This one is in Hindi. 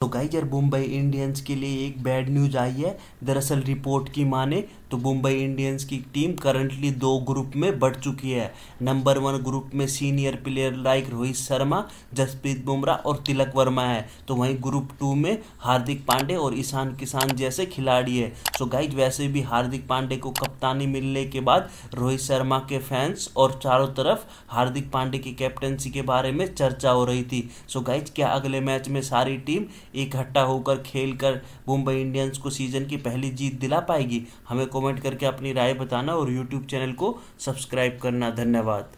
तो गाइज यार मुंबई इंडियंस के लिए एक बैड न्यूज आई है दरअसल रिपोर्ट की माने तो मुंबई इंडियंस की टीम करंटली दो ग्रुप में बढ़ चुकी है नंबर वन ग्रुप में senior player like Rohit Sharma Jasprit Bumrah और तिलक वर्मा है तो वहीं ग्रुप टू में हार्दिक पांडे और ईशान किसान जैसे खिलाड़ी है सो गाइज वैसे भी हार्दिक पांडे को कप्तानी मिलने के बाद रोहित शर्मा के फैंस और चारों तरफ हार्दिक पांडे की कैप्टनसी के बारे में चर्चा हो रही थी सो गाइज क्या अगले मैच में सारी टीम इकट्ठा होकर खेल कर मुंबई इंडियंस को सीजन की पहली जीत दिला पाएगी हमें कमेंट करके अपनी राय बताना और यूट्यूब चैनल को सब्सक्राइब करना धन्यवाद